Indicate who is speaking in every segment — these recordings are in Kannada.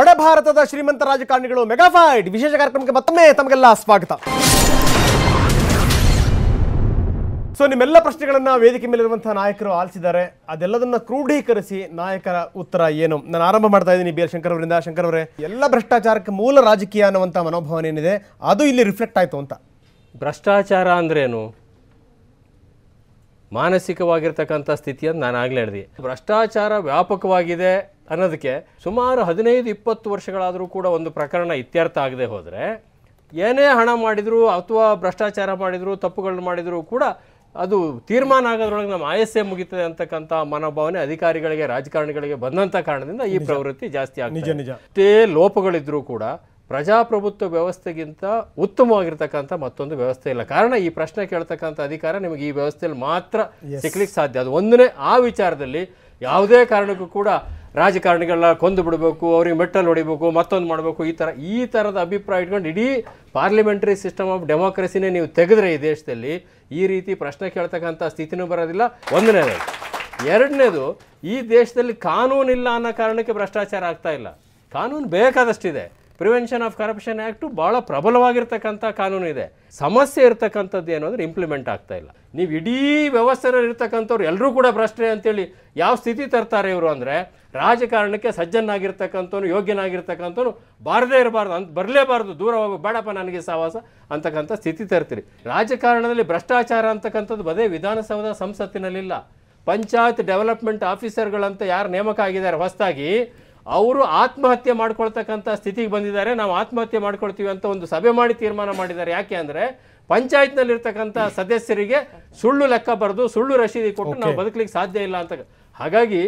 Speaker 1: ಬಡ ಭಾರತದ ಶ್ರೀಮಂತ ರಾಜಕಾರಣಿಗಳು ಮೆಗಾಫೈಟ್ ವಿಶೇಷ ಕಾರ್ಯಕ್ರಮಕ್ಕೆ ಮತ್ತೊಮ್ಮೆ ತಮಗೆಲ್ಲ ಸ್ವಾಗತ ಸೊ ನಿಮ್ಮೆಲ್ಲ ಪ್ರಶ್ನೆಗಳನ್ನ ವೇದಿಕೆ ಮೇಲಿರುವಂತಹ ನಾಯಕರು ಆಲಿಸಿದ್ದಾರೆ ಅದೆಲ್ಲದನ್ನ ಕ್ರೋಢೀಕರಿಸಿ ನಾಯಕರ ಉತ್ತರ ಏನು ನಾನು ಆರಂಭ ಮಾಡ್ತಾ ಇದ್ದೀನಿ ಬಿ ಎಲ್ ಶಂಕರ್ ಅವರಿಂದ ಶಂಕರ್ ಅವರೇ ಎಲ್ಲ ಭ್ರಷ್ಟಾಚಾರಕ್ಕೆ ಮೂಲ ರಾಜಕೀಯ ಅನ್ನುವಂಥ ಮನೋಭಾವನೆ ಏನಿದೆ ಅದು ಇಲ್ಲಿ ರಿಫ್ಲೆಕ್ಟ್ ಆಯಿತು ಅಂತ
Speaker 2: ಭ್ರಷ್ಟಾಚಾರ ಅಂದ್ರೇನು ಮಾನಸಿಕವಾಗಿರ್ತಕ್ಕಂಥ ಸ್ಥಿತಿಯನ್ನು ನಾನು ಆಗಲೇ ಹೇಳಿದೆ ಭ್ರಷ್ಟಾಚಾರ ವ್ಯಾಪಕವಾಗಿದೆ ಅನ್ನೋದಕ್ಕೆ ಸುಮಾರು ಹದಿನೈದು ಇಪ್ಪತ್ತು ವರ್ಷಗಳಾದರೂ ಕೂಡ ಒಂದು ಪ್ರಕರಣ ಇತ್ಯರ್ಥ ಆಗದೆ ಹೋದರೆ ಏನೇ ಹಣ ಮಾಡಿದರೂ ಅಥವಾ ಭ್ರಷ್ಟಾಚಾರ ಮಾಡಿದರೂ ತಪ್ಪುಗಳನ್ನ ಮಾಡಿದರೂ ಕೂಡ ಅದು ತೀರ್ಮಾನ ಆಗೋದ್ರೊಳಗೆ ನಮ್ಮ ಆಯಸ್ಸೇ ಮುಗಿತದೆ ಅಂತಕ್ಕಂಥ ಮನೋಭಾವನೆ ಅಧಿಕಾರಿಗಳಿಗೆ ರಾಜಕಾರಣಿಗಳಿಗೆ ಬಂದಂಥ ಕಾರಣದಿಂದ ಈ ಪ್ರವೃತ್ತಿ ಜಾಸ್ತಿ ಆಗ್ತದೆ ಎಷ್ಟೇ ಲೋಪಗಳಿದ್ರೂ ಕೂಡ ಪ್ರಜಾಪ್ರಭುತ್ವ ವ್ಯವಸ್ಥೆಗಿಂತ ಉತ್ತಮವಾಗಿರ್ತಕ್ಕಂಥ ಮತ್ತೊಂದು ವ್ಯವಸ್ಥೆ ಇಲ್ಲ ಕಾರಣ ಈ ಪ್ರಶ್ನೆ ಕೇಳ್ತಕ್ಕಂಥ ಅಧಿಕಾರ ನಿಮಗೆ ಈ ವ್ಯವಸ್ಥೆಯಲ್ಲಿ ಮಾತ್ರ ಸಿಕ್ಲಿಕ್ಕೆ ಸಾಧ್ಯ ಅದು ಒಂದನೇ ಆ ವಿಚಾರದಲ್ಲಿ ಯಾವುದೇ ಕಾರಣಕ್ಕೂ ಕೂಡ ರಾಜಕಾರಣಿಗಳನ್ನ ಕೊಂದು ಬಿಡಬೇಕು ಅವ್ರಿಗೆ ಮೆಟ್ಟಲ್ಲಿ ಹೊಡಿಬೇಕು ಮತ್ತೊಂದು ಮಾಡಬೇಕು ಈ ಥರ ಈ ಥರದ ಅಭಿಪ್ರಾಯ ಇಟ್ಕೊಂಡು ಇಡೀ ಪಾರ್ಲಿಮೆಂಟ್ರಿ ಸಿಸ್ಟಮ್ ಆಫ್ ಡೆಮೋಕ್ರೆಸಿನೇ ನೀವು ತೆಗೆದ್ರೆ ಈ ದೇಶದಲ್ಲಿ ಈ ರೀತಿ ಪ್ರಶ್ನೆ ಕೇಳ್ತಕ್ಕಂಥ ಸ್ಥಿತಿನೂ ಬರೋದಿಲ್ಲ ಒಂದನೇದು ಎರಡನೇದು ಈ ದೇಶದಲ್ಲಿ ಕಾನೂನಿಲ್ಲ ಅನ್ನೋ ಕಾರಣಕ್ಕೆ ಭ್ರಷ್ಟಾಚಾರ ಆಗ್ತಾ ಇಲ್ಲ ಕಾನೂನು ಬೇಕಾದಷ್ಟಿದೆ ಪ್ರಿವೆನ್ಷನ್ ಆಫ್ ಕರಪ್ಷನ್ ಆ್ಯಕ್ಟು ಭಾಳ ಪ್ರಬಲವಾಗಿರ್ತಕ್ಕಂಥ ಇದೆ ಸಮಸ್ಯೆ ಇರತಕ್ಕಂಥದ್ದು ಏನು ಅಂದರೆ ಇಂಪ್ಲಿಮೆಂಟ್ ಆಗ್ತಾ ಇಲ್ಲ ನೀವು ಇಡೀ ಇರ್ತಕ್ಕಂಥವ್ರು ಎಲ್ಲರೂ ಕೂಡ ಭ್ರಷ್ಟರೇ ಅಂತೇಳಿ ಯಾವ ಸ್ಥಿತಿ ತರ್ತಾರೆ ಇವರು ಅಂದರೆ ರಾಜಕಾರಣಕ್ಕೆ ಸಜ್ಜನಾಗಿರ್ತಕ್ಕಂಥವ್ನು ಯೋಗ್ಯನಾಗಿರ್ತಕ್ಕಂಥವ್ನು ಬಾರದೇ ಇರಬಾರ್ದು ಅಂತ ಬರಲೇಬಾರ್ದು ದೂರ ಹೋಗಿ ಬೇಡಪ್ಪ ನನಗೆ ಸಹವಾಸ ಅಂತಕ್ಕಂಥ ಸ್ಥಿತಿ ತರ್ತೀರಿ ರಾಜಕಾರಣದಲ್ಲಿ ಭ್ರಷ್ಟಾಚಾರ ಅಂತಕ್ಕಂಥದ್ದು ಬದೇ ವಿಧಾನಸೌಧ ಸಂಸತ್ತಿನಲ್ಲಿಲ್ಲ ಪಂಚಾಯತ್ ಡೆವಲಪ್ಮೆಂಟ್ ಆಫೀಸರ್ಗಳಂತ ಯಾರು ನೇಮಕ ಆಗಿದ್ದಾರೆ ಹೊಸದಾಗಿ ಅವರು ಆತ್ಮಹತ್ಯೆ ಮಾಡ್ಕೊಳ್ತಕ್ಕಂಥ ಸ್ಥಿತಿಗೆ ಬಂದಿದ್ದಾರೆ ನಾವು ಆತ್ಮಹತ್ಯೆ ಮಾಡ್ಕೊಳ್ತೀವಿ ಅಂತ ಒಂದು ಸಭೆ ಮಾಡಿ ತೀರ್ಮಾನ ಮಾಡಿದ್ದಾರೆ ಯಾಕೆ ಅಂದರೆ ಪಂಚಾಯತ್ನಲ್ಲಿರ್ತಕ್ಕಂಥ ಸದಸ್ಯರಿಗೆ ಸುಳ್ಳು ಲೆಕ್ಕ ಬರೆದು ಸುಳ್ಳು ರಶೀದಿ ಕೊಟ್ಟು ನಾವು ಬದುಕಲಿಕ್ಕೆ ಸಾಧ್ಯ ಇಲ್ಲ ಅಂತ ಹಾಗಾಗಿ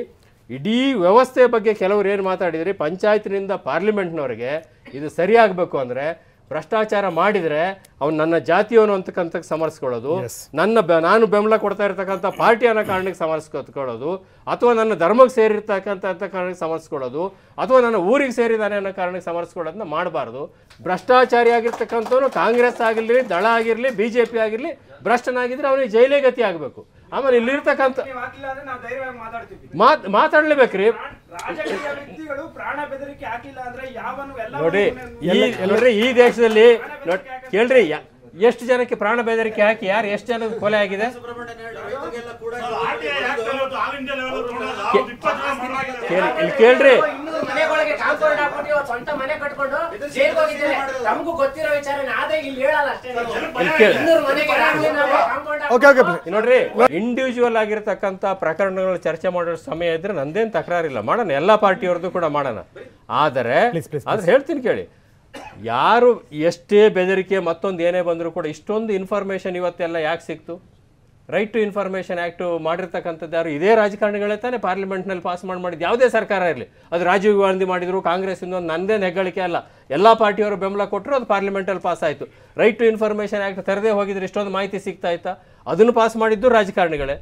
Speaker 2: ಇಡೀ ವ್ಯವಸ್ಥೆ ಬಗ್ಗೆ ಕೆಲವರು ಏನು ಮಾತಾಡಿದ್ರಿ ಪಂಚಾಯತ್ನಿಂದ ಪಾರ್ಲಿಮೆಂಟ್ನವ್ರಿಗೆ ಇದು ಸರಿಯಾಗಬೇಕು ಅಂದರೆ ಭ್ರಷ್ಟಾಚಾರ ಮಾಡಿದರೆ ಅವ್ನು ನನ್ನ ಜಾತಿಯವನು ಅಂತಕ್ಕಂಥ ಸಮರ್ಸ್ಕೊಳ್ಳೋದು ನನ್ನ ನಾನು ಬೆಂಬಲ ಕೊಡ್ತಾ ಇರ್ತಕ್ಕಂಥ ಪಾರ್ಟಿ ಅನ್ನೋ ಕಾರಣಕ್ಕೆ ಸಮರ್ಸ್ಕೊತ್ಕೊಳ್ಳೋದು ಅಥವಾ ನನ್ನ ಧರ್ಮಕ್ಕೆ ಸೇರಿರ್ತಕ್ಕಂಥ ಅಂತ ಕಾರಣಕ್ಕೆ ಸಮರ್ಸ್ಕೊಳ್ಳೋದು ಅಥವಾ ನನ್ನ ಊರಿಗೆ ಸೇರಿದ್ದಾನೆ ಅನ್ನೋ ಕಾರಣಕ್ಕೆ ಸಮರ್ಸ್ಕೊಳ್ಳೋದನ್ನ ಮಾಡಬಾರ್ದು ಭ್ರಷ್ಟಾಚಾರಿ ಆಗಿರ್ತಕ್ಕಂಥವ್ರು ಕಾಂಗ್ರೆಸ್ ಆಗಿರಲಿ ದಳ ಆಗಿರಲಿ ಬಿ ಜೆ ಪಿ ಆಗಿರಲಿ ಭ್ರಷ್ಟನಾಗಿದ್ದರೆ ಅವನಿಗೆ ಜೈಲೇ ಗತಿ ಆಗಬೇಕು ಆಮೇಲೆ ಇಲ್ಲಿರ್ತಕ್ಕಂಥ ಮಾತಾಡ್ಲೇಬೇಕ್ರಿ ನೋಡ್ರಿ ಈ ಎಲ್ಲರಿ ಈ ದೇಶದಲ್ಲಿ ಕೇಳ್ರಿ ಎಷ್ಟು ಜನಕ್ಕೆ ಪ್ರಾಣ ಬೆದರಿಕೆ ಹಾಕಿ ಯಾರು ಎಷ್ಟು ಜನಕ್ಕೆ ಕೊಲೆ ಆಗಿದೆ ಕೇಳ್ರಿ ನೋಡ್ರಿ ಇಂಡಿವಿಜುವಲ್ ಆಗಿರತಕ್ಕಂತ ಪ್ರಕರಣಗಳ ಚರ್ಚೆ ಮಾಡೋ ಸಮಯ ಇದ್ರೆ ನಂದೇನ್ ತಕರಾರಿಲ್ಲ ಮಾಡೋಣ ಎಲ್ಲಾ ಪಾರ್ಟಿಯವ್ರದ್ದು ಕೂಡ ಮಾಡೋಣ ಆದರೆ ಅದ್ರ ಹೇಳ್ತೀನಿ ಕೇಳಿ ಯಾರು ಎಷ್ಟೇ ಬೆದರಿಕೆ ಮತ್ತೊಂದು ಏನೇ ಬಂದರೂ ಕೂಡ ಇಷ್ಟೊಂದು ಇನ್ಫಾರ್ಮೇಶನ್ ಇವತ್ತೆಲ್ಲ ಯಾಕೆ ಸಿಕ್ತು ರೈಟ್ ಟು ಇನ್ಫಾರ್ಮೇಷನ್ ಆ್ಯಕ್ಟು ಮಾಡಿರ್ತಕ್ಕಂಥದ್ದು ಯಾರು ಇದೇ ರಾಜಕಾರಣಿಗಳೇ ತಾನೇ ಪಾರ್ಲಿಮೆಂಟ್ನಲ್ಲಿ ಪಾಸ್ ಮಾಡಿ ಮಾಡಿದ್ದು ಯಾವುದೇ ಸರ್ಕಾರ ಇರಲಿ ಅದು ರಾಜೀವ್ ಗಾಂಧಿ ಮಾಡಿದರು ಕಾಂಗ್ರೆಸ್ಸಿಂದ ಒಂದು ನನ್ನದೇ ಹೆಗ್ಗಳಿಕೆ ಅಲ್ಲ ಎಲ್ಲ ಪಾರ್ಟಿಯವರು ಬೆಂಬಲ ಕೊಟ್ಟರು ಅದು ಪಾರ್ಲಿಮೆಂಟಲ್ಲಿ ಪಾಸ್ ಆಯಿತು ರೈಟ್ ಟು ಇನ್ಫಾರ್ಮೇಷನ್ ಆ್ಯಕ್ಟ್ ತರದೇ ಹೋಗಿದ್ರೆ ಇಷ್ಟೊಂದು ಮಾಹಿತಿ ಸಿಗ್ತಾ ಅದನ್ನು ಪಾಸ್ ಮಾಡಿದ್ದು ರಾಜಕಾರಣಿಗಳೇ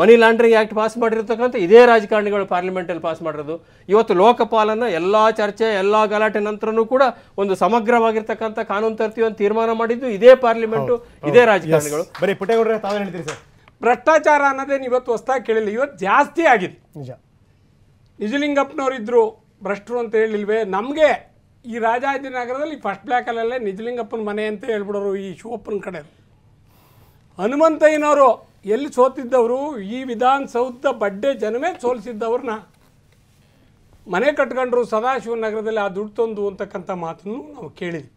Speaker 2: ಮನಿ ಲಾಂಡ್ರಿಂಗ್ ಆ್ಯಕ್ಟ್ ಪಾಸ್ ಮಾಡಿರ್ತಕ್ಕಂಥ ಇದೇ ರಾಜಕಾರಣಿಗಳು ಪಾರ್ಲಿಮೆಂಟಲ್ಲಿ ಪಾಸ್ ಮಾಡಿರೋದು ಇವತ್ತು ಲೋಕಪಾಲನ ಎಲ್ಲ ಚರ್ಚೆ ಎಲ್ಲ ಗಲಾಟೆ ನಂತರನೂ ಕೂಡ ಒಂದು ಸಮಗ್ರವಾಗಿರ್ತಕ್ಕಂಥ ಕಾನೂನು ತರ್ತೀವಿ ಅಂತ ತೀರ್ಮಾನ ಮಾಡಿದ್ದು ಇದೇ ಪಾರ್ಲಿಮೆಂಟು ಇದೇ ರಾಜಕಾರಣಿಗಳು ಬರೀ ಪುಟ್ಟೇಗೌಡರ
Speaker 3: ತಾವೇ ಹೇಳ್ತೀರಿ ಸರ್ ಭ್ರಷ್ಟಾಚಾರ ಅನ್ನೋದೇನು ಇವತ್ತು ಹೊಸ್ದಾಗಿ ಕೇಳಿಲ್ಲ ಇವತ್ತು ಜಾಸ್ತಿ ಆಗಿದೆ ನಿಜ ನಿಜಲಿಂಗಪ್ಪನವರಿದ್ದರು ಭ್ರಷ್ಟರು ಅಂತ ಹೇಳಿಲ್ವೇ ನಮಗೆ ಈ ರಾಜಾಜಿನಗರದಲ್ಲಿ ಫಸ್ಟ್ ಬ್ಲ್ಯಾಕಲ್ಲೇ ನಿಜಲಿಂಗಪ್ಪನ ಮನೆ ಅಂತ ಹೇಳ್ಬಿಡೋರು ಈ ಶಿವಪ್ಪನ ಕಡೆ ಹನುಮಂತಯ್ಯನವರು ಎಲ್ಲಿ ಸೋತಿದ್ದವರು ಈ ವಿಧಾನಸೌಧ ಬಡ್ಡೆ ಜನವೇ ಸೋಲಿಸಿದ್ದವ್ರನ್ನ ಮನೆ ಕಟ್ಕೊಂಡ್ರು ಸದಾಶಿವನಗರದಲ್ಲಿ ಆ ದುಡ್ಡು ತಂದು ಅಂತಕ್ಕಂಥ ಮಾತನ್ನು ನಾವು ಕೇಳಿದ್ವಿ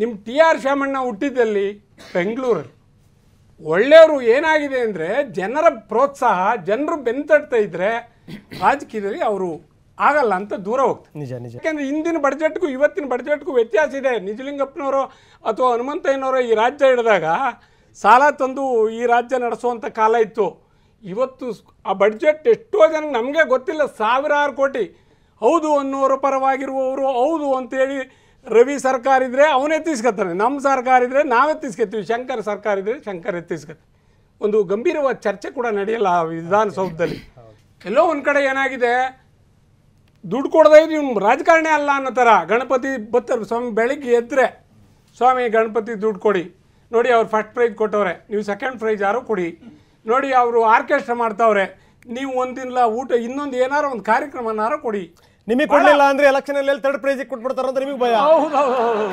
Speaker 3: ನಿಮ್ಮ ಟಿ ಆರ್ ಶಾಮಣ್ಣ ಹುಟ್ಟಿದ್ದಲ್ಲಿ ಬೆಂಗಳೂರಲ್ಲಿ ಒಳ್ಳೆಯವರು ಏನಾಗಿದೆ ಅಂದರೆ ಜನರ ಪ್ರೋತ್ಸಾಹ ಜನರು ಬೆಂತಡ್ತಾ ಇದ್ದರೆ ರಾಜಕೀಯದಲ್ಲಿ ಅವರು ಆಗಲ್ಲ ಅಂತ ದೂರ ಹೋಗ್ತಾರೆ ನಿಜ ನಿಜ ಯಾಕೆಂದರೆ ಹಿಂದಿನ ಬಡ್ಜೆಟ್ಗೂ ಇವತ್ತಿನ ಬಡ್ಜೆಟ್ಗೂ ವ್ಯತ್ಯಾಸ ಇದೆ ನಿಜಲಿಂಗಪ್ಪನವರು ಅಥವಾ ಹನುಮಂತಯ್ಯನವರು ಈ ರಾಜ್ಯ ಹಿಡಿದಾಗ ಸಾಲ ತಂದು ಈ ರಾಜ್ಯ ನಡೆಸುವಂಥ ಕಾಲ ಇತ್ತು ಇವತ್ತು ಆ ಬಡ್ಜೆಟ್ ಎಷ್ಟೋ ಜನ ನಮಗೆ ಗೊತ್ತಿಲ್ಲ ಸಾವಿರಾರು ಕೋಟಿ ಹೌದು ಅನ್ನೋರ ಪರವಾಗಿರುವವರು ಹೌದು ಅಂತೇಳಿ ರವಿ ಸರ್ಕಾರ ಇದ್ದರೆ ಅವನೇ ಎತ್ತಿಸ್ಕೊತಾನೆ ನಮ್ಮ ಸರ್ಕಾರ ಇದ್ದರೆ ನಾವೇ ಎತ್ತಿಸ್ಕೊತೀವಿ ಶಂಕರ್ ಸರ್ಕಾರ ಇದ್ದರೆ ಶಂಕರ್ ಎತ್ತಿಸ್ಕೊತೀವಿ ಒಂದು ಗಂಭೀರವಾದ ಚರ್ಚೆ ಕೂಡ ನಡೆಯಲ್ಲ ಆ ವಿಧಾನಸೌಧದಲ್ಲಿ ಎಲ್ಲೋ ಒಂದು ಕಡೆ ಏನಾಗಿದೆ ದುಡ್ಡು ಕೊಡದೆ ನಿಮ್ಮ ರಾಜಕಾರಣಿ ಅಲ್ಲ ಅನ್ನೋ ಥರ ಗಣಪತಿ ಬತ್ತ ಸ್ವಾಮಿ ಬೆಳಗ್ಗೆ ಎದ್ದರೆ ಸ್ವಾಮಿ ಗಣಪತಿ ದುಡ್ಡು ಕೊಡಿ ನೋಡಿ ಅವ್ರು ಫಸ್ಟ್ ಪ್ರೈಜ್ ಕೊಟ್ಟವ್ರೆ ನೀವು ಸೆಕೆಂಡ್ ಪ್ರೈಜ್ ಯಾರು ಕೊಡಿ ನೋಡಿ ಅವರು ಆರ್ಕೆಸ್ಟ್ರಾ ಮಾಡ್ತಾವ್ರೆ ನೀವು ಒಂದಿಲ್ಲ ಊಟ ಇನ್ನೊಂದು ಏನಾರು ಒಂದು ಕಾರ್ಯಕ್ರಮನಾರು ಕೊಡಿ ನಿಮಗೆ ಕೊಡಲಿಲ್ಲ ಅಂದರೆ ಎಲೆಕ್ಷನಲ್ಲಿ ತರ್ಡ್ ಪ್ರೈಝಿಗೆ ಕೊಟ್ಬಿಡ್ತಾರೆ ಅಂತ ನಿಮಗೆ ಭಯ ಹೌದು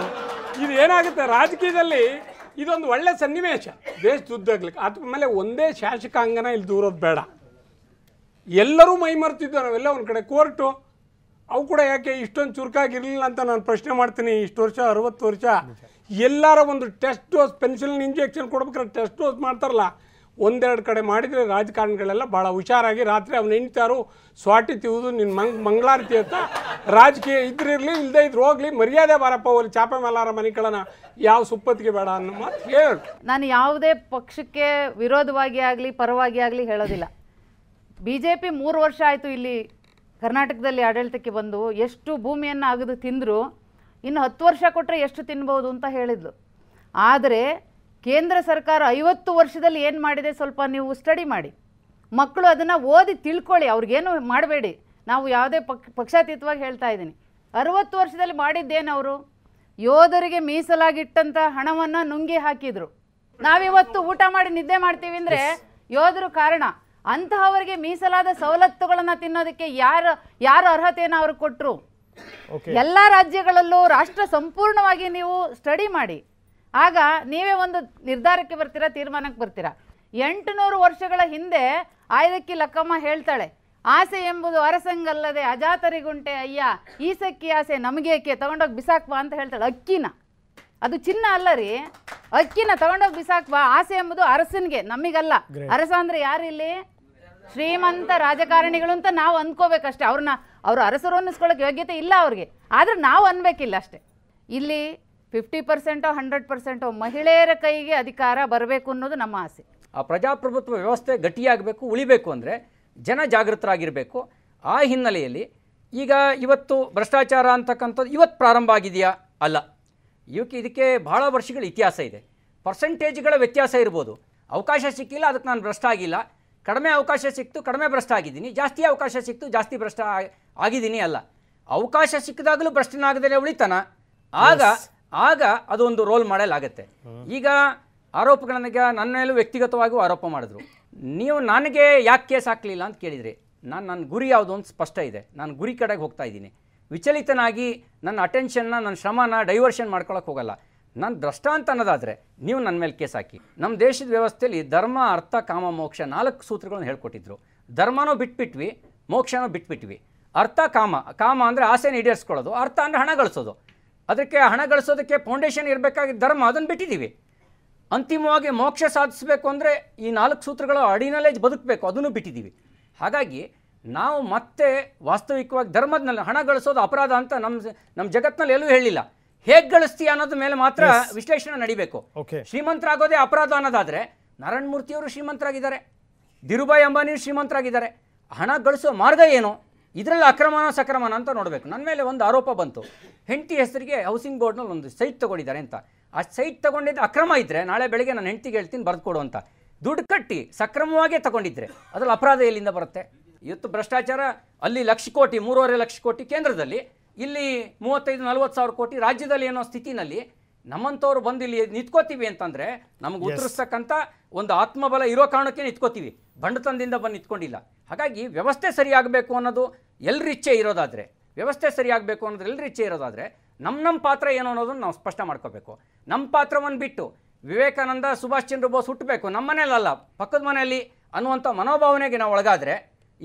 Speaker 3: ಇದು ಏನಾಗುತ್ತೆ ರಾಜಕೀಯದಲ್ಲಿ ಇದೊಂದು ಒಳ್ಳೆ ಸನ್ನಿವೇಶ ದೇಶದುದ್ದಾಗ್ಲಿಕ್ಕೆ ಅದ್ರ ಮೇಲೆ ಒಂದೇ ಶಾಸಕಾಂಗನ ಇಲ್ಲಿ ದೂರೋದು ಬೇಡ ಎಲ್ಲರೂ ನಾವು ನಾವೆಲ್ಲ ಒಂದು ಕಡೆ ಕೋರ್ಟು ಅವು ಕೂಡ ಯಾಕೆ ಇಷ್ಟೊಂದು ಚುರುಕಾಗಿರಲಿಲ್ಲ ಅಂತ ನಾನು ಪ್ರಶ್ನೆ ಮಾಡ್ತೀನಿ ಇಷ್ಟು ವರ್ಷ ಅರವತ್ತು ವರ್ಷ ಎಲ್ಲರ ಒಂದು ಟೆಸ್ಟ್ ಡೋಸ್ ಪೆನ್ಸಿಲ್ನ ಇಂಜೆಕ್ಷನ್ ಕೊಡ್ಬೇಕಾದ್ರೆ ಟೆಸ್ಟ್ ಡೋಸ್ ಮಾಡ್ತಾರಲ್ಲ ಒಂದೆರಡು ಕಡೆ ಮಾಡಿದರೆ ರಾಜಕಾರಣಿಗಳೆಲ್ಲ ಭಾಳ ಹುಷಾರಾಗಿ ರಾತ್ರಿ ಅವ್ನು ಹೆಣ್ತಾರು ಸ್ವಾಟಿ ತಿವುದು ನಿನ್ನ ಮಂಗ್ ಮಂಗಳಾರತಿ ಅಂತ ರಾಜಕೀಯ ಇದ್ರಿರಲಿ ಇಲ್ಲದೆ ಇದ್ರು ಹೋಗ್ಲಿ ಮರ್ಯಾದೆ ಬಾರಪ್ಪ ಅವ್ರು ಚಾಪೆ ಮೇಲಾರ ಮನೆ ಯಾವ ಸುಪ್ಪತ್ತಿಗೆ ಬೇಡ ಅನ್ನೋ ಮಾತು ಹೇಳಿ
Speaker 4: ನಾನು ಯಾವುದೇ ಪಕ್ಷಕ್ಕೆ ವಿರೋಧವಾಗಿ ಆಗಲಿ ಪರವಾಗಿ ಆಗಲಿ ಹೇಳೋದಿಲ್ಲ ಬಿ ಜೆ ಪಿ ಮೂರು ವರ್ಷ ಆಯಿತು ಇಲ್ಲಿ ಕರ್ನಾಟಕದಲ್ಲಿ ಆಡಳಿತಕ್ಕೆ ಬಂದು ಎಷ್ಟು ಭೂಮಿಯನ್ನು ಆಗದು ತಿಂದರೂ ಇನ್ನು ಹತ್ತು ವರ್ಷ ಕೊಟ್ಟರೆ ಎಷ್ಟು ತಿನ್ಬೋದು ಅಂತ ಹೇಳಿದ್ಲು ಆದರೆ ಕೇಂದ್ರ ಸರ್ಕಾರ ಐವತ್ತು ವರ್ಷದಲ್ಲಿ ಏನು ಮಾಡಿದೆ ಸ್ವಲ್ಪ ನೀವು ಸ್ಟಡಿ ಮಾಡಿ ಮಕ್ಕಳು ಅದನ್ನು ಓದಿ ತಿಳ್ಕೊಳ್ಳಿ ಅವ್ರಿಗೇನು ಮಾಡಬೇಡಿ ನಾವು ಯಾವುದೇ ಪಕ್ ಪಕ್ಷಾತೀತವಾಗಿ ಹೇಳ್ತಾ ಇದ್ದೀನಿ ಅರುವತ್ತು ವರ್ಷದಲ್ಲಿ ಅವರು ಯೋಧರಿಗೆ ಮೀಸಲಾಗಿಟ್ಟಂಥ ಹಣವನ್ನು ನುಂಗಿ ಹಾಕಿದರು ನಾವಿವತ್ತು ಊಟ ಮಾಡಿ ನಿದ್ದೆ ಮಾಡ್ತೀವಿ ಅಂದರೆ ಯೋಧರು ಕಾರಣ ಅಂತಹವರಿಗೆ ಮೀಸಲಾದ ಸವಲತ್ತುಗಳನ್ನು ತಿನ್ನೋದಕ್ಕೆ ಯಾರು ಯಾರು ಅರ್ಹತೆಯನ್ನು ಅವರು ಕೊಟ್ಟರು ಎಲ್ಲ ರಾಜ್ಯಗಳಲ್ಲೂ ರಾಷ್ಟ್ರ ಸಂಪೂರ್ಣವಾಗಿ ನೀವು ಸ್ಟಡಿ ಮಾಡಿ ಆಗ ನೀವೇ ಒಂದು ನಿರ್ಧಾರಕ್ಕೆ ಬರ್ತೀರಾ ತೀರ್ಮಾನಕ್ಕೆ ಬರ್ತೀರಾ ಎಂಟುನೂರು ವರ್ಷಗಳ ಹಿಂದೆ ಆಯ್ದಕ್ಕಿ ಲಕ್ಕಮ್ಮ ಹೇಳ್ತಾಳೆ ಆಸೆ ಎಂಬುದು ಅರಸಂಗಲ್ಲದೆ ಅಜಾತರಿಗುಂಟೆ ಅಯ್ಯ ಈಸಕ್ಕಿ ಆಸೆ ನಮಗೇಕೆ ತಗೊಂಡೋಗಿ ಬಿಸಾಕ್ವಾ ಅಂತ ಹೇಳ್ತಾಳೆ ಅಕ್ಕಿನ ಅದು ಚಿನ್ನ ಅಲ್ಲ ರೀ ಅಕ್ಕಿನ ತಗೊಂಡೋಗಿ ಬಿಸಾಕ್ವಾ ಆಸೆ ಎಂಬುದು ಅರಸನ್ಗೆ ನಮಗಲ್ಲ ಅರಸ ಅಂದ್ರೆ ಯಾರಿಲ್ಲಿ ಶ್ರೀಮಂತ ರಾಜಕಾರಣಿಗಳು ಅಂತ ನಾವು ಅಂದ್ಕೋಬೇಕಷ್ಟೇ ಅವ್ರನ್ನ ಅವರು ಅರಸರು ಅನ್ನಿಸ್ಕೊಳ್ಳೋಕೆ ಯೋಗ್ಯತೆ ಇಲ್ಲ ಅವ್ರಿಗೆ ಆದ್ರೆ ನಾವು ಅನ್ಬೇಕಿಲ್ಲ ಅಷ್ಟೇ ಇಲ್ಲಿ ಫಿಫ್ಟಿ ಪರ್ಸೆಂಟೋ ಹಂಡ್ರೆಡ್ ಪರ್ಸೆಂಟೋ ಮಹಿಳೆಯರ ಕೈಗೆ ಅಧಿಕಾರ ಬರಬೇಕು ಅನ್ನೋದು ನಮ್ಮ ಆಸೆ
Speaker 5: ಆ ಪ್ರಜಾಪ್ರಭುತ್ವ ವ್ಯವಸ್ಥೆ ಗಟ್ಟಿಯಾಗಬೇಕು ಉಳಿಬೇಕು ಅಂದರೆ ಜನ ಜಾಗೃತರಾಗಿರಬೇಕು ಆ ಹಿನ್ನೆಲೆಯಲ್ಲಿ ಈಗ ಇವತ್ತು ಭ್ರಷ್ಟಾಚಾರ ಅಂತಕ್ಕಂಥದ್ದು ಇವತ್ತು ಪ್ರಾರಂಭ ಆಗಿದೆಯಾ ಅಲ್ಲ ಇವಕ್ಕೆ ಇದಕ್ಕೆ ಭಾಳ ವರ್ಷಗಳ ಇತಿಹಾಸ ಇದೆ ಪರ್ಸೆಂಟೇಜ್ಗಳ ವ್ಯತ್ಯಾಸ ಇರ್ಬೋದು ಅವಕಾಶ ಸಿಕ್ಕಿಲ್ಲ ಅದಕ್ಕೆ ನಾನು ಭ್ರಷ್ಟ ಆಗಿಲ್ಲ ಕಡಿಮೆ ಅವಕಾಶ ಸಿಕ್ತು ಕಡಿಮೆ ಭ್ರಷ್ಟ ಆಗಿದ್ದೀನಿ ಜಾಸ್ತಿ ಅವಕಾಶ ಸಿಕ್ತು ಜಾಸ್ತಿ ಭ್ರಷ್ಟ ಆಗಿದ್ದೀನಿ ಅಲ್ಲ ಅವಕಾಶ ಸಿಕ್ಕಿದಾಗಲೂ ಭ್ರಷ್ಟನಾಗದೇ ಉಳಿತಾನ ಆಗ ಆಗ ಅದೊಂದು ರೋಲ್ ಮಾಡೆಲ್ ಆಗುತ್ತೆ ಈಗ ಆರೋಪಗಳನ್ನ ನನ್ನ ಮೇಲೂ ವ್ಯಕ್ತಿಗತವಾಗಿಯೂ ಆರೋಪ ಮಾಡಿದ್ರು ನೀವು ನನಗೆ ಯಾಕೆ ಕೇಸ್ ಹಾಕಲಿಲ್ಲ ಅಂತ ಕೇಳಿದ್ರಿ ನಾನು ನನ್ನ ಗುರಿ ಯಾವುದು ಅಂತ ಸ್ಪಷ್ಟ ಇದೆ ನಾನು ಗುರಿ ಕಡೆಗೆ ಹೋಗ್ತಾ ಇದ್ದೀನಿ ವಿಚಲಿತನಾಗಿ ನನ್ನ ಅಟೆನ್ಷನ್ನ ನನ್ನ ಶ್ರಮನ ಡೈವರ್ಷನ್ ಮಾಡ್ಕೊಳಕ್ಕೆ ಹೋಗಲ್ಲ ನನ್ನ ಅಂತ ಅನ್ನೋದಾದರೆ ನೀವು ನನ್ನ ಮೇಲೆ ಕೇಸ್ ಹಾಕಿ ನಮ್ಮ ದೇಶದ ವ್ಯವಸ್ಥೆಯಲ್ಲಿ ಧರ್ಮ ಅರ್ಥ ಕಾಮ ಮೋಕ್ಷ ನಾಲ್ಕು ಸೂತ್ರಗಳನ್ನು ಹೇಳ್ಕೊಟ್ಟಿದ್ರು ಧರ್ಮನೂ ಬಿಟ್ಬಿಟ್ವಿ ಮೋಕ್ಷನೂ ಬಿಟ್ಬಿಟ್ವಿ ಅರ್ಥ ಕಾಮ ಕಾಮ ಅಂದರೆ ಆಸೆನ ಈಡೇರಿಸ್ಕೊಳ್ಳೋದು ಅರ್ಥ ಅಂದರೆ ಹಣ ಗಳಿಸೋದು ಅದಕ್ಕೆ ಹಣ ಗಳಿಸೋದಕ್ಕೆ ಫೌಂಡೇಶನ್ ಇರಬೇಕಾಗಿ ಧರ್ಮ ಅದನ್ನು ಬಿಟ್ಟಿದ್ದೀವಿ ಅಂತಿಮವಾಗಿ ಮೋಕ್ಷ ಸಾಧಿಸಬೇಕು ಅಂದರೆ ಈ ನಾಲ್ಕು ಸೂತ್ರಗಳ ಅಡಿನಲ್ಲೇ ಬದುಕಬೇಕು ಅದನ್ನು ಬಿಟ್ಟಿದ್ದೀವಿ ಹಾಗಾಗಿ ನಾವು ಮತ್ತೆ ವಾಸ್ತವಿಕವಾಗಿ ಧರ್ಮದ ಹಣ ಗಳಿಸೋದು ಅಪರಾಧ ಅಂತ ನಮ್ಮ ನಮ್ಮ ಜಗತ್ತಿನಲ್ಲಿ ಎಲ್ಲೂ ಹೇಳಿಲ್ಲ ಹೇಗೆ ಗಳಿಸ್ತೀಯ ಅನ್ನೋದ್ರ ಮೇಲೆ ಮಾತ್ರ ವಿಶ್ಲೇಷಣೆ ನಡಿಬೇಕು ಶ್ರೀಮಂತರಾಗೋದೇ ಅಪರಾಧ ಅನ್ನೋದಾದ್ರೆ ನಾರಾಯಣ ಮೂರ್ತಿಯವರು ಶ್ರೀಮಂತರಾಗಿದ್ದಾರೆ ಧಿರುಭಾಯಿ ಅಂಬಾನಿ ಶ್ರೀಮಂತರಾಗಿದ್ದಾರೆ ಹಣ ಗಳಿಸೋ ಮಾರ್ಗ ಏನು ಇದರಲ್ಲಿ ಅಕ್ರಮನ ಸಕ್ರಮನ ಅಂತ ನೋಡಬೇಕು ನನ್ನ ಮೇಲೆ ಒಂದು ಆರೋಪ ಬಂತು ಹೆಂಡತಿ ಹೆಸರಿಗೆ ಹೌಸಿಂಗ್ ಬೋರ್ಡ್ನಲ್ಲಿ ಒಂದು ಸೈಟ್ ತೊಗೊಂಡಿದ್ದಾರೆ ಅಂತ ಆ ಸೈಟ್ ತೊಗೊಂಡಿದ್ದು ಅಕ್ರಮ ಇದ್ದರೆ ನಾಳೆ ಬೆಳಗ್ಗೆ ನಾನು ಹೆಂಡತಿಗೆ ಹೇಳ್ತೀನಿ ಬರೆದು ಕೊಡು ಅಂತ ದುಡ್ಡು ಕಟ್ಟಿ ಸಕ್ರಮವಾಗೇ ತಗೊಂಡಿದ್ರೆ ಅದರಲ್ಲಿ ಅಪರಾಧ ಎಲ್ಲಿಂದ ಬರುತ್ತೆ ಇವತ್ತು ಭ್ರಷ್ಟಾಚಾರ ಅಲ್ಲಿ ಲಕ್ಷ ಕೋಟಿ ಮೂರುವರೆ ಲಕ್ಷ ಕೋಟಿ ಕೇಂದ್ರದಲ್ಲಿ ಇಲ್ಲಿ ಮೂವತ್ತೈದು ನಲ್ವತ್ತು ಸಾವಿರ ಕೋಟಿ ರಾಜ್ಯದಲ್ಲಿ ಏನೋ ಸ್ಥಿತಿನಲ್ಲಿ ನಮ್ಮಂಥವ್ರು ಬಂದು ಇಲ್ಲಿ ನಿಂತ್ಕೋತೀವಿ ಅಂತಂದರೆ ನಮ್ಗೆ ಉತ್ತರಿಸ್ತಕ್ಕಂಥ ಒಂದು ಆತ್ಮಬಲ ಇರೋ ಕಾರಣಕ್ಕೆ ನಿಂತ್ಕೋತೀವಿ ಬಂಡತನದಿಂದ ಬಂದು ನಿಂತ್ಕೊಂಡಿಲ್ಲ ಹಾಗಾಗಿ ವ್ಯವಸ್ಥೆ ಸರಿಯಾಗಬೇಕು ಅನ್ನೋದು ಎಲ್ಲರ ಇಚ್ಛೆ ಇರೋದಾದರೆ ವ್ಯವಸ್ಥೆ ಸರಿಯಾಗಬೇಕು ಅನ್ನೋದು ಎಲ್ಲರ ಇಚ್ಛೆ ಇರೋದಾದರೆ ನಮ್ಮ ನಮ್ಮ ಪಾತ್ರ ಏನು ಅನ್ನೋದನ್ನು ನಾವು ಸ್ಪಷ್ಟ ಮಾಡ್ಕೋಬೇಕು ನಮ್ಮ ಪಾತ್ರವನ್ನು ಬಿಟ್ಟು ವಿವೇಕಾನಂದ ಸುಭಾಷ್ ಚಂದ್ರ ಬೋಸ್ ಹುಟ್ಟಬೇಕು ನಮ್ಮ ಮನೇಲಲ್ಲ ಪಕ್ಕದ ಮನೆಯಲ್ಲಿ ಅನ್ನುವಂಥ ಮನೋಭಾವನೆಗೆ ನಾವು ಒಳಗಾದರೆ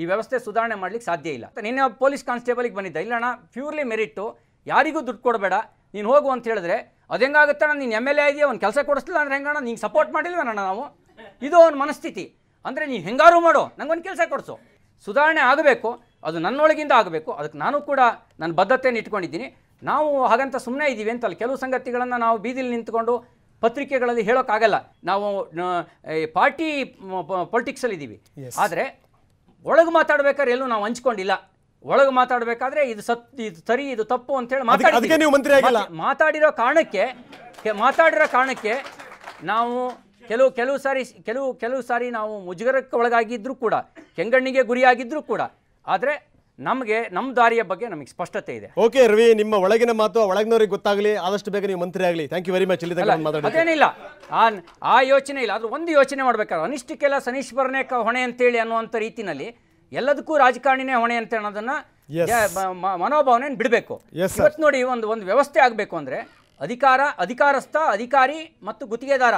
Speaker 5: ಈ ವ್ಯವಸ್ಥೆ ಸುಧಾರಣೆ ಮಾಡಲಿಕ್ಕೆ ಸಾಧ್ಯ ಇಲ್ಲ ನಿನ್ನೆ ಪೊಲೀಸ್ ಕಾನ್ಸ್ಟೇಬಲ್ಗೆ ಬಂದಿದ್ದ ಇಲ್ಲಣ್ಣ ಪ್ಯೂರ್ಲಿ ಮೆರಿಟು ಯಾರಿಗೂ ದುಡ್ಡು ಕೊಡಬೇಡ ನೀನು ಹೋಗು ಅಂತ ಹೇಳಿದ್ರೆ ಅದು ಹೆಂಗಾಗುತ್ತಣ್ಣ ನೀನು ಎಮ್ ಎಲ್ ಎ ಇದೆಯಾ ಒಂದು ಕೆಲಸ ಕೊಡಿಸ್ಲಿಲ್ಲ ಅಂದರೆ ಹೆಂಗಣ್ಣ ನೀನು ಸಪೋರ್ಟ್ ಅಣ್ಣ ನಾವು ಇದು ಒಂದು ಮನಸ್ಥಿತಿ ಅಂದರೆ ನೀನು ಹೆಂಗಾರು ಮಾಡು ನಂಗೊಂದು ಕೆಲಸ ಕೊಡಿಸು ಸುಧಾರಣೆ ಆಗಬೇಕು ಅದು ನನ್ನೊಳಗಿಂದ ಆಗಬೇಕು ಅದಕ್ಕೆ ನಾನು ಕೂಡ ನನ್ನ ಬದ್ಧತೆಯನ್ನು ಇಟ್ಕೊಂಡಿದ್ದೀನಿ ನಾವು ಹಾಗಂತ ಸುಮ್ಮನೆ ಇದ್ದೀವಿ ಅಂತಲ್ಲ ಕೆಲವು ಸಂಗತಿಗಳನ್ನು ನಾವು ಬೀದಿಲಿ ನಿಂತ್ಕೊಂಡು ಪತ್ರಿಕೆಗಳಲ್ಲಿ ಹೇಳೋಕ್ಕಾಗಲ್ಲ ನಾವು ಪಾರ್ಟಿ ಇದ್ದೀವಿ ಆದರೆ ಒಳಗೆ ಮಾತಾಡ್ಬೇಕಾದ್ರೆ ಎಲ್ಲೂ ನಾವು ಹಂಚ್ಕೊಂಡಿಲ್ಲ ಒಳಗೆ ಮಾತಾಡಬೇಕಾದ್ರೆ ಇದು ಸತ್ ಇದು ಸರಿ ಇದು ತಪ್ಪು ಅಂತೇಳಿ ಮಾತಾಡಿ ಮಾತಾಡಿರೋ ಕಾರಣಕ್ಕೆ ಮಾತಾಡಿರೋ ಕಾರಣಕ್ಕೆ ನಾವು ಕೆಲವು ಕೆಲವು ಸಾರಿ ಕೆಲವು ಕೆಲವು ಸಾರಿ ನಾವು ಮುಜುಗರಕ್ಕೆ ಒಳಗಾಗಿದ್ದರೂ ಕೂಡ ಕೆಂಗಣ್ಣಿಗೆ ಗುರಿಯಾಗಿದ್ದರೂ ಕೂಡ ಆದರೆ ನಮಗೆ ನಮ್ಮ ದಾರಿಯ ಬಗ್ಗೆ ನಮಗೆ ಸ್ಪಷ್ಟತೆ ಇದೆ
Speaker 1: ಓಕೆ ರವಿ ನಿಮ್ಮ ಒಳಗಿನ ಮಾತು ಒಳಗಿನವ್ರಿಗೆ ಗೊತ್ತಾಗಲಿ ಆದಷ್ಟು ಬೇಗ ನೀವು ಮಂತ್ರಿ ಆಗಲಿ ಥ್ಯಾಂಕ್ ಯು ವೆರಿ ಮಚ್ ಇಲ್ಲಿ ಅದೇನಿಲ್ಲ
Speaker 5: ಆ ಆ ಯೋಚನೆ ಇಲ್ಲ ಆದ್ರೆ ಒಂದು ಯೋಚನೆ ಮಾಡಬೇಕಾದ್ರೆ ಅನಿಷ್ಟಕ್ಕೆಲ್ಲ ಸನೀಶ್ವರನೇ ಹೊಣೆ ಅಂತೇಳಿ ಅನ್ನುವಂಥ ರೀತಿಯಲ್ಲಿ ಎಲ್ಲದಕ್ಕೂ ರಾಜಕಾರಣಿನೇ ಹೊಣೆ ಅಂತ ಅನ್ನೋದನ್ನು ಮನೋಭಾವನೆ ಬಿಡಬೇಕು ಇವತ್ತು ನೋಡಿ ಒಂದು ಒಂದು ವ್ಯವಸ್ಥೆ ಆಗಬೇಕು ಅಂದರೆ ಅಧಿಕಾರ ಅಧಿಕಾರಸ್ಥ ಅಧಿಕಾರಿ ಮತ್ತು ಗುತ್ತಿಗೆದಾರ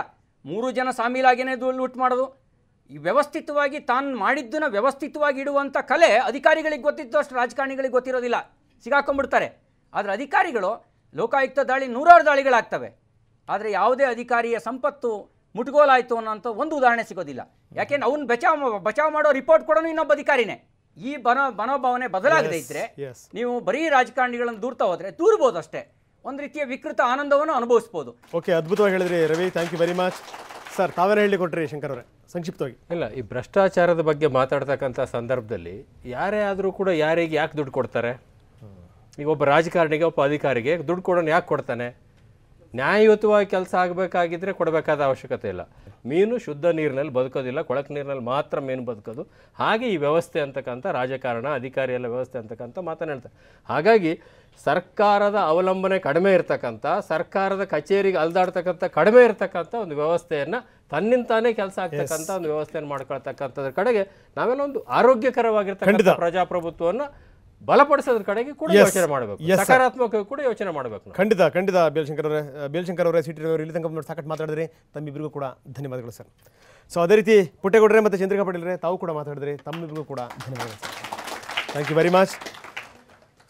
Speaker 5: ಮೂರು ಜನ ಸಾಮೀಲಾಗಿಯೇ ಲೂಟ್ ಮಾಡೋದು ಈ ವ್ಯವಸ್ಥಿತವಾಗಿ ತಾನು ಮಾಡಿದ್ದನ್ನು ವ್ಯವಸ್ಥಿತವಾಗಿ ಇಡುವಂಥ ಕಲೆ ಅಧಿಕಾರಿಗಳಿಗೆ ಗೊತ್ತಿತ್ತು ಅಷ್ಟು ರಾಜಕಾರಣಿಗಳಿಗೆ ಗೊತ್ತಿರೋದಿಲ್ಲ ಸಿಗಾಕೊಂಡ್ಬಿಡ್ತಾರೆ ಆದರೆ ಅಧಿಕಾರಿಗಳು ಲೋಕಾಯುಕ್ತ ದಾಳಿ ನೂರಾರು ದಾಳಿಗಳಾಗ್ತವೆ ಆದರೆ ಯಾವುದೇ ಅಧಿಕಾರಿಯ ಸಂಪತ್ತು ಮುಟ್ಗೋಲಾಯಿತು ಅನ್ನೋಂಥ ಒಂದು ಉದಾಹರಣೆ ಸಿಗೋದಿಲ್ಲ ಯಾಕೆಂದ್ರೆ ಅವ್ನು ಬಚಾವ್ ಬಚಾವ್ ಮಾಡೋ ರಿಪೋರ್ಟ್ ಕೊಡೋನು ಇನ್ನೊಬ್ಬ ಅಧಿಕಾರಿನೇ ಈ ಬನ ಮನೋಭಾವನೆ ಬದಲಾಗದೇ ಇದ್ದರೆ ನೀವು ಬರೀ ರಾಜಕಾರಣಿಗಳನ್ನು ದೂರ್ತಾ ಹೋದರೆ ದೂರ್ಬೋದು ಅಷ್ಟೇ ಒಂದು ರೀತಿಯ ವಿಕೃತ ಆನಂದವನ್ನು ಅನುಭವಿಸ್ಬೋದು
Speaker 1: ಓಕೆ ಅದ್ಭುತವಾಗಿ ಹೇಳಿದ್ರಿ Ravi thank you very much sir ತಾವೇ ಹೇಳಿ ಕೊಟ್ರಿ ಶಂಕರ್
Speaker 2: ಅವರೇ ಸಂಕ್ಷಿಪ್ತವಾಗಿ ಇಲ್ಲ ಈ ಭ್ರಷ್ಟಾಚಾರದ ಬಗ್ಗೆ ಮಾತಾಡ್ತಕ್ಕಂಥ ಸಂದರ್ಭದಲ್ಲಿ ಯಾರೇ ಆದರೂ ಕೂಡ ಯಾರಿಗೆ ಯಾಕೆ ದುಡ್ಡು ಕೊಡ್ತಾರೆ ಈಗ ಒಬ್ಬ ರಾಜಕಾರಣಿಗೆ ಒಬ್ಬ ಅಧಿಕಾರಿಗೆ ದುಡ್ಡು ಕೊಡೋಣ ಯಾಕೆ ಕೊಡ್ತಾನೆ ನ್ಯಾಯಯುತವಾಗಿ ಕೆಲಸ ಆಗಬೇಕಾಗಿದ್ದರೆ ಕೊಡಬೇಕಾದ ಅವಶ್ಯಕತೆ ಇಲ್ಲ ಮೀನು ಶುದ್ಧ ನೀರಿನಲ್ಲಿ ಬದುಕೋದಿಲ್ಲ ಕೊಳಕು ನೀರಿನಲ್ಲಿ ಮಾತ್ರ ಮೀನು ಬದುಕೋದು ಹಾಗೆ ಈ ವ್ಯವಸ್ಥೆ ಅಂತಕ್ಕಂಥ ರಾಜಕಾರಣ ಅಧಿಕಾರಿ ಎಲ್ಲ ವ್ಯವಸ್ಥೆ ಅಂತಕ್ಕಂಥ ಮಾತನಾಡ್ತಾರೆ ಹಾಗಾಗಿ ಸರ್ಕಾರದ ಅವಲಂಬನೆ ಕಡಿಮೆ ಇರತಕ್ಕಂಥ ಸರ್ಕಾರದ ಕಚೇರಿಗೆ ಅಲ್ದಾಡ್ತಕ್ಕಂಥ ಕಡಿಮೆ ಇರತಕ್ಕಂಥ ಒಂದು ವ್ಯವಸ್ಥೆಯನ್ನು ತನ್ನಿಂತಾನೇ ಕೆಲಸ ಆಗ್ತಕ್ಕಂಥ ಒಂದು ವ್ಯವಸ್ಥೆಯನ್ನು ಮಾಡ್ಕೊಳ್ತಕ್ಕಂಥದ್ರ ಕಡೆಗೆ ನಾವೆಲ್ಲ ಒಂದು ಆರೋಗ್ಯಕರವಾಗಿರ್ತಕ್ಕಂಥ ಪ್ರಜಾಪ್ರಭುತ್ವವನ್ನು ಬಲಪಡಿಸೋದ್ರ ಕಡೆಗೆ ಕೂಡ ಯೋಚನೆ ಮಾಡಬೇಕು ಸಕಾರಾತ್ಮಕ ಕೂಡ ಯೋಚನೆ ಮಾಡಬೇಕು
Speaker 1: ಖಂಡಿತ ಖಂಡಿತ ಬೇಲ್ಶಂಕರ್ ಅವರೇ ಬೇಲ್ಶಂಕರ್ ಅವರೇ ಸಿಟಿ ಇಲ್ಲಿ ತನಕ ನೋಡಿ ಸಾಕಷ್ಟು ಮಾತಾಡಿದ್ರೆ ತಮ್ಮಿಬ್ಬರಿಗೂ ಕೂಡ ಧನ್ಯವಾದಗಳು ಸರ್ ಸೊ ಅದೇ ರೀತಿ ಪುಟ್ಟೆಗೌಡ್ರೆ ಮತ್ತು ಚಂದ್ರಿಕಾ ಪಟೇಲ್ರೆ ತಾವು ಕೂಡ ಮಾತಾಡಿದ್ರಿ ತಮ್ಮಿಬ್ಬರಿಗೂ ಕೂಡ ಧನ್ಯವಾದಗಳು sir thank you very much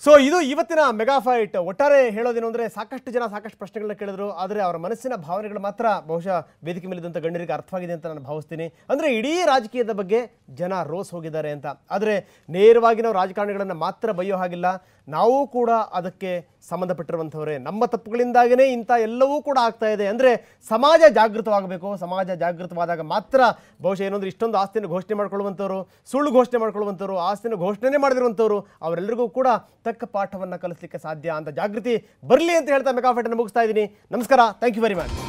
Speaker 1: so ಇದು ಇವತ್ತಿನ ಮೆಗಾ ಫೈಟ್ ಒಟ್ಟಾರೆ ಹೇಳೋದೇನು ಅಂದರೆ ಸಾಕಷ್ಟು ಜನ ಸಾಕಷ್ಟು ಪ್ರಶ್ನೆಗಳನ್ನ ಕೇಳಿದ್ರು ಆದರೆ ಅವರ ಮನಸ್ಸಿನ ಭಾವನೆಗಳು ಮಾತ್ರ ಬಹುಶಃ ವೇದಿಕೆ ಮೇಲಿದ್ದಂಥ ಗಣ್ಯರಿಗೆ ಅರ್ಥವಾಗಿದೆ ಅಂತ ನಾನು ಭಾವಿಸ್ತೀನಿ ಅಂದರೆ ಇಡೀ ರಾಜಕೀಯದ ಬಗ್ಗೆ ಜನ ರೋಸ್ ಹೋಗಿದ್ದಾರೆ ಅಂತ ಆದರೆ ನೇರವಾಗಿ ನಾವು ರಾಜಕಾರಣಿಗಳನ್ನು ಮಾತ್ರ ಬೈಯೋ ಹಾಗಿಲ್ಲ ನಾವು ಕೂಡ ಅದಕ್ಕೆ ಸಂಬಂಧಪಟ್ಟಿರುವಂಥವರೇ ನಮ್ಮ ತಪ್ಪುಗಳಿಂದಾಗೇ ಇಂಥ ಎಲ್ಲವೂ ಕೂಡ ಆಗ್ತಾ ಇದೆ ಅಂದರೆ ಸಮಾಜ ಜಾಗೃತವಾಗಬೇಕು ಸಮಾಜ ಜಾಗೃತವಾದಾಗ ಮಾತ್ರ ಬಹುಶಃ ಏನಂದ್ರೆ ಇಷ್ಟೊಂದು ಆಸ್ತಿಯನ್ನು ಘೋಷಣೆ ಮಾಡ್ಕೊಳ್ಳುವಂಥವ್ರು ಸುಳ್ಳು ಘೋಷಣೆ ಮಾಡ್ಕೊಳ್ಳುವಂಥವ್ರು ಆಸ್ತಿಯನ್ನು ಘೋಷಣೆ ಮಾಡಿರುವಂಥವ್ರು ಅವರೆಲ್ಲರಿಗೂ ಕೂಡ ತಕ್ಕ ಪೂರಕ ಪಾಠವನ್ನು ಕಲಿಸಲಿಕ್ಕೆ ಸಾಧ್ಯ ಅಂತ ಜಾಗೃತಿ ಬರಲಿ ಅಂತ ಹೇಳ್ತಾ ಮೆಗಾಫೆಟನ್ನು ಮುಗಿಸ್ತಾ ಇದ್ದೀನಿ ನಮಸ್ಕಾರ ಥ್ಯಾಂಕ್ ಯು ವೆರಿ ಮಚ್